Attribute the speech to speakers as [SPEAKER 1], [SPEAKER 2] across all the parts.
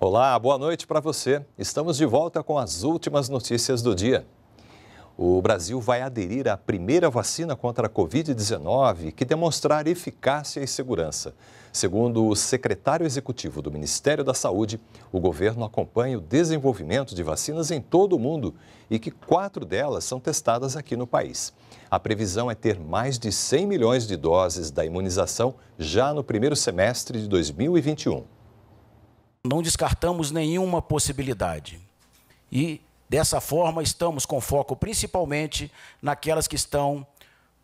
[SPEAKER 1] Olá, boa noite para você. Estamos de volta com as últimas notícias do dia. O Brasil vai aderir à primeira vacina contra a Covid-19 que demonstrar eficácia e segurança. Segundo o secretário executivo do Ministério da Saúde, o governo acompanha o desenvolvimento de vacinas em todo o mundo e que quatro delas são testadas aqui no país. A previsão é ter mais de 100 milhões de doses da imunização já no primeiro semestre de 2021 não
[SPEAKER 2] descartamos nenhuma possibilidade. E, dessa forma, estamos com foco principalmente naquelas que estão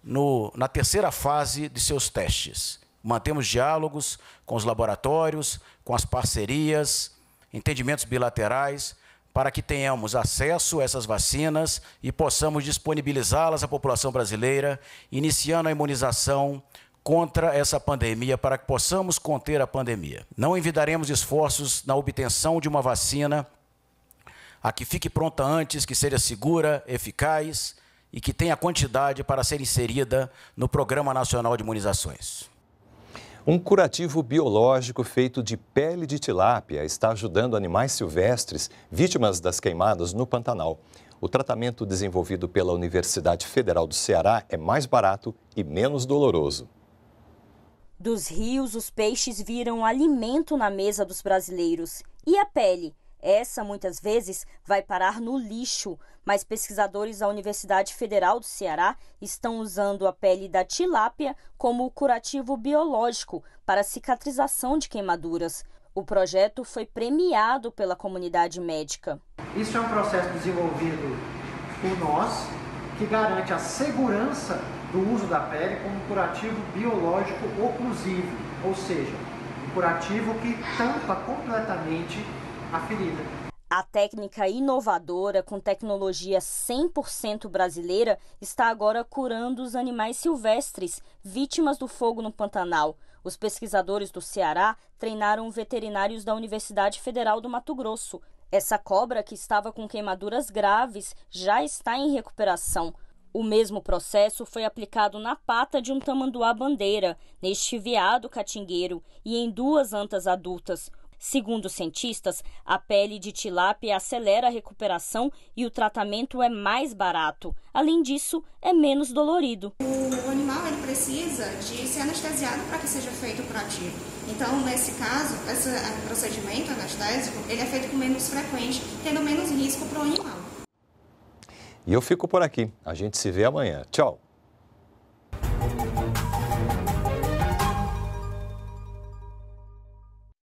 [SPEAKER 2] no, na terceira fase de seus testes. Mantemos diálogos com os laboratórios, com as parcerias, entendimentos bilaterais, para que tenhamos acesso a essas vacinas e possamos disponibilizá-las à população brasileira, iniciando a imunização contra essa pandemia para que possamos conter a pandemia. Não envidaremos esforços na obtenção de uma vacina a que fique pronta antes, que seja segura, eficaz e que tenha quantidade para ser inserida no Programa Nacional
[SPEAKER 1] de Imunizações. Um curativo biológico feito de pele de tilápia está ajudando animais silvestres vítimas das queimadas no Pantanal. O tratamento desenvolvido pela Universidade Federal do Ceará é mais barato e menos doloroso.
[SPEAKER 3] Dos rios, os peixes viram alimento na mesa dos brasileiros. E a pele? Essa, muitas vezes, vai parar no lixo, mas pesquisadores da Universidade Federal do Ceará estão usando a pele da tilápia como curativo biológico para cicatrização de queimaduras. O projeto foi premiado pela comunidade médica.
[SPEAKER 1] Isso é um processo desenvolvido por nós, que garante a segurança do uso da pele como curativo biológico oclusivo, ou seja, um curativo que tampa completamente a ferida.
[SPEAKER 3] A técnica inovadora com tecnologia 100% brasileira está agora curando os animais silvestres vítimas do fogo no Pantanal. Os pesquisadores do Ceará treinaram veterinários da Universidade Federal do Mato Grosso. Essa cobra, que estava com queimaduras graves, já está em recuperação. O mesmo processo foi aplicado na pata de um tamanduá bandeira, neste veado catingueiro e em duas antas adultas. Segundo cientistas, a pele de tilápia acelera a recuperação e o tratamento é mais barato. Além disso, é menos dolorido. O animal ele precisa de ser anestesiado para que seja feito o curativo. Então, nesse caso, esse eh, procedimento anestésico ele é feito com menos frequência, tendo menos risco para o animal.
[SPEAKER 1] E eu fico por aqui. A gente se vê amanhã. Tchau!